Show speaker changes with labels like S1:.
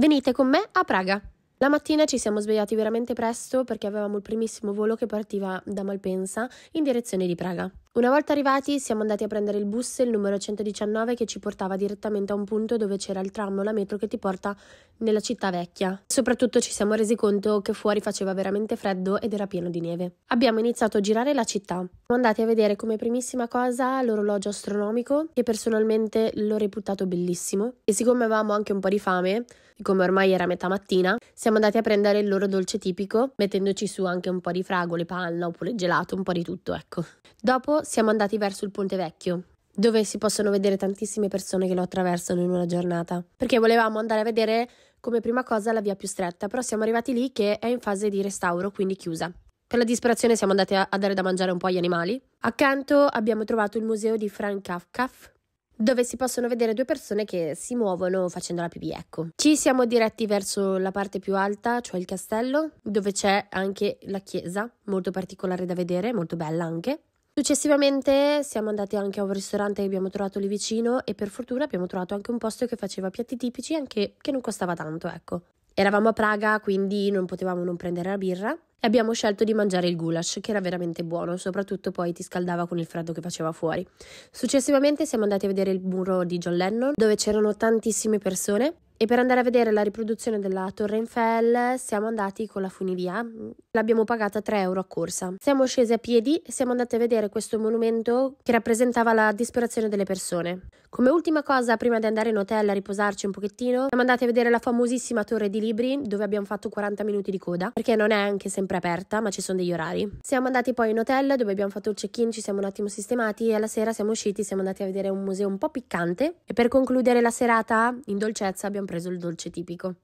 S1: Venite con me a Praga. La mattina ci siamo svegliati veramente presto perché avevamo il primissimo volo che partiva da Malpensa in direzione di Praga. Una volta arrivati siamo andati a prendere il bus, il numero 119, che ci portava direttamente a un punto dove c'era il tram o la metro che ti porta nella città vecchia. Soprattutto ci siamo resi conto che fuori faceva veramente freddo ed era pieno di neve. Abbiamo iniziato a girare la città. Siamo andati a vedere come primissima cosa l'orologio astronomico, che personalmente l'ho reputato bellissimo. E siccome avevamo anche un po' di fame, come ormai era metà mattina, siamo andati a prendere il loro dolce tipico, mettendoci su anche un po' di fragole, panna oppure gelato, un po' di tutto, ecco. Dopo siamo andati verso il Ponte Vecchio, dove si possono vedere tantissime persone che lo attraversano in una giornata, perché volevamo andare a vedere come prima cosa la via più stretta, però siamo arrivati lì che è in fase di restauro, quindi chiusa. Per la disperazione siamo andati a dare da mangiare un po' agli animali. Accanto abbiamo trovato il museo di Frank Kafka, dove si possono vedere due persone che si muovono facendo la pipì, ecco. Ci siamo diretti verso la parte più alta, cioè il castello, dove c'è anche la chiesa, molto particolare da vedere, molto bella anche. Successivamente siamo andati anche a un ristorante che abbiamo trovato lì vicino e per fortuna abbiamo trovato anche un posto che faceva piatti tipici anche che non costava tanto, ecco. Eravamo a Praga, quindi non potevamo non prendere la birra e abbiamo scelto di mangiare il goulash, che era veramente buono, soprattutto poi ti scaldava con il freddo che faceva fuori. Successivamente siamo andati a vedere il muro di John Lennon, dove c'erano tantissime persone e per andare a vedere la riproduzione della Torre Eiffel siamo andati con la funivia, l'abbiamo pagata 3 euro a corsa. Siamo scesi a piedi e siamo andati a vedere questo monumento che rappresentava la disperazione delle persone. Come ultima cosa, prima di andare in hotel a riposarci un pochettino, siamo andati a vedere la famosissima Torre di Libri, dove abbiamo fatto 40 minuti di coda, perché non è anche sempre aperta, ma ci sono degli orari. Siamo andati poi in hotel, dove abbiamo fatto il check-in, ci siamo un attimo sistemati e alla sera siamo usciti, siamo andati a vedere un museo un po' piccante. E per concludere la serata, in dolcezza, abbiamo preso il dolce tipico.